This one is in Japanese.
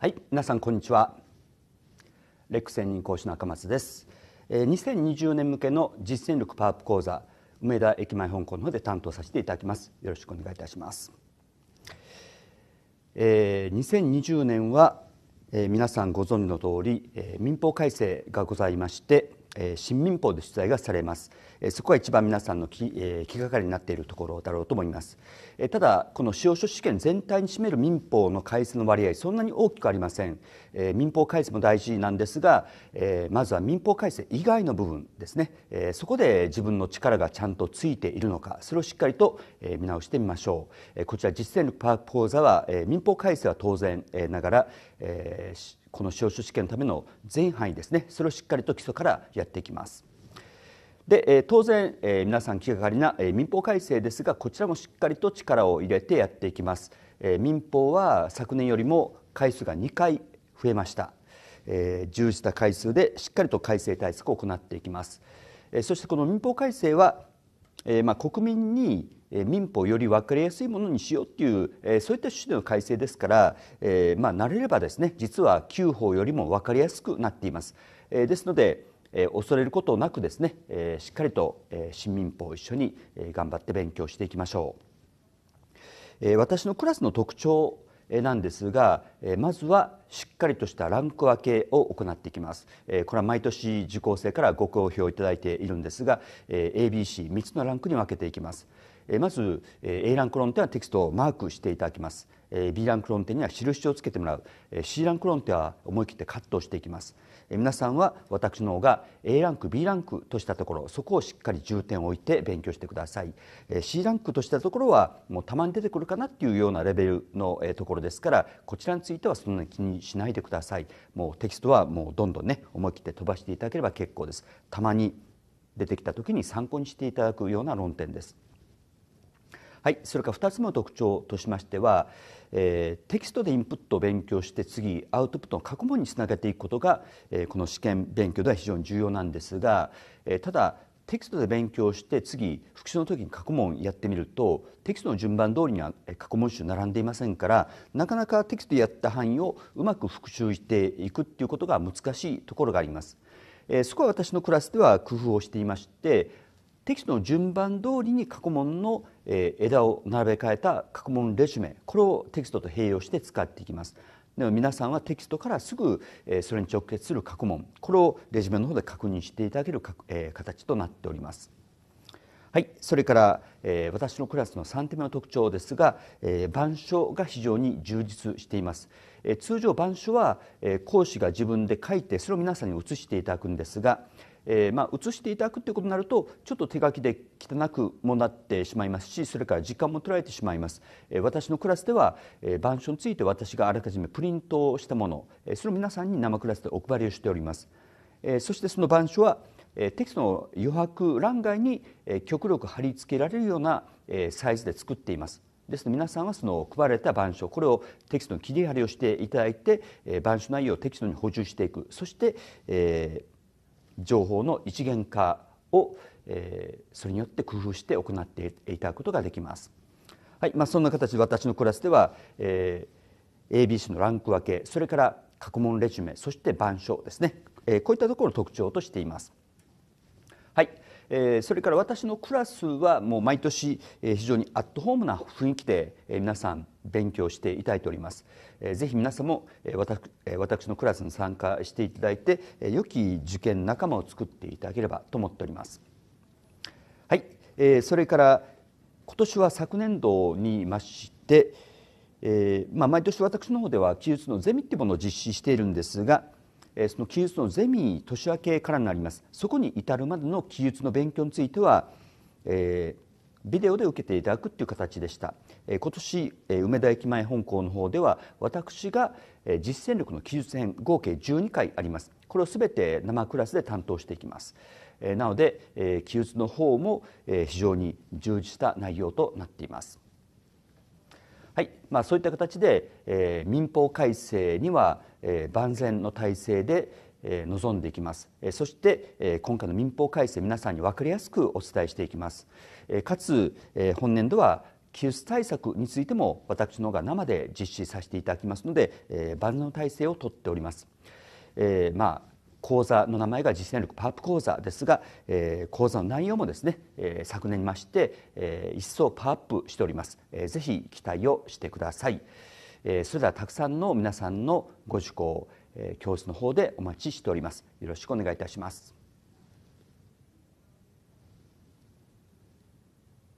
はい皆さんこんにちはレック専任講師の赤松です2020年向けの実践力パワーアップ講座梅田駅前本校の方で担当させていただきますよろしくお願いいたします2020年は皆さんご存知の通り民法改正がございまして新民法で取材がされますそこが一番皆さんの気,、え気がかりになっているところだろうと思います、えただこの司法書士験全体に占める民法の改正の割合そんなに大きくありません、え民法改正も大事なんですが、えまずは民法改正以外の部分ですね、えそこで自分の力がちゃんとついているのかそれをしっかりと、え見直してみましょう、えこちら実践力パーク講座は、え民法改正は当然、えながら、えこの司法書士験のための全範囲ですねそれをしっかりと基礎からやっていきます。で当然皆さん気がかりな民法改正ですがこちらもしっかりと力を入れてやっていきます。民法は昨年よりも回数が2回増えました。重視した回数でしっかりと改正対策を行っていきます。そしてこの民法改正は、まあ、国民に民法より分かりやすいものにしようっていう、えそういった趣旨の改正ですから、えまあ、慣れればですね実は旧法よりも分かりやすくなっています。えですので、え恐れることなくですね、えしっかりと、え新民法を一緒に、え頑張って勉強していきましょう。え私のクラスの特徴なんですがえまずはしっかりとしたランク分けを行っていきますえこれは毎年受講生からご好評いただいているんですがえ a b c 三つのランクに分けていきますえまず A ランクロンテはテキストをマークしていただきます B ランクロンテには印をつけてもらう C ランクロンテは思い切ってカットしていきます皆さんは私の方が A ランク B ランクとしたところそこをしっかり重点を置いて勉強してください C ランクとしたところはもうたまに出てくるかなっていうようなレベルのところですからこちらについてはそんなに気にしないでくださいもうテキストはもうどんどんね思い切って飛ばしていただければ結構ですたまに出てきた時に参考にしていただくような論点ですはい、それから2つ目の特徴としましては、えー、テキストでインプットを勉強して次アウトプットの過去問につなげていくことが、えー、この試験勉強では非常に重要なんですが、えー、ただテキストで勉強して次復習の時に過去問やってみるとテキストの順番通りには過去問集並んでいませんからなかなかテキストでやった範囲をうまく復習していくっていうことが難しいところがあります。えー、そこは私のクラスでは工夫をしていましてテキストの順番通りに過去問の枝を並べ替えた過去問レジュメこれをテキストと併用して使っていきます。でも皆さんはテキストからすぐそれに直結する過去問これをレジュメの方で確認していただける形となっております。はい、それから、えー、私のクラスの3点目の特徴ですが、えー、板書が非常に充実しています、えー、通常板書は、え講師が自分で書いてそれを皆さんに移していただくんですが、えー、まあ、写していただくということになるとちょっと手書きで汚くもなってしまいますしそれから時間も取られてしまいます、えー、私のクラスでは、えー、板書について私があらかじめプリントをしたもの、えそれを皆さんに生クラスでお配りをしております、えそしてその板書は、えテキストの余白欄外に、え極力貼り付けられるような、えサイズで作っていますですので皆さんはその配られた板書これをテキストの切り貼りをしていただいて、え板書内容をテキストに補充していくそして、えー情報の一元化を、えそれによって工夫して行っていただくことができます。はいまあ、そんな形で私のクラスでは、えー、ABC のランク分けそれから過去問レジュメそして板書ですね、えー、こういったところの特徴としています。はいえー、それから私のクラスはもう毎年、えー、非常にアットホームな雰囲気で、えー、皆さん勉強していただいております、えー、ぜひ皆さんも、えー、私私のクラスに参加していただいて、えー、良き受験仲間を作っていただければと思っておりますはい、えー、それから今年は昨年度にまして、えーまあ、毎年私の方では記述のゼミっていうものを実施しているんですがその記述のゼミ年明けからになりますそこに至るまでの記述の勉強については、えー、ビデオで受けていただくという形でした、えー、今年、え梅田駅前本校の方では私が、え実践力の記述編合計12回ありますこれをすべて生クラスで担当していきます、えー、なので、えー、記述の方も、え非常に充実した内容となっていますはいまあ、そういった形で、えー、民法改正には、えー、万全の体制で、えー、臨んでいきます、えそして、え今回の民法改正皆さんに分かりやすくお伝えしていきます、えかつ、え本年度は救出対策についても私の方が生で実施させていただきますので、え万全の体制をとっております、えまあ、講座の名前が実践力パープ講座ですが、えー、講座の内容もですね、えー、昨年にまして、えー、一層パワーアップしております、えー、ぜひ期待をしてください、えー、それではたくさんの皆さんのご受講、えー、教室の方でお待ちしておりますよろしくお願いいたします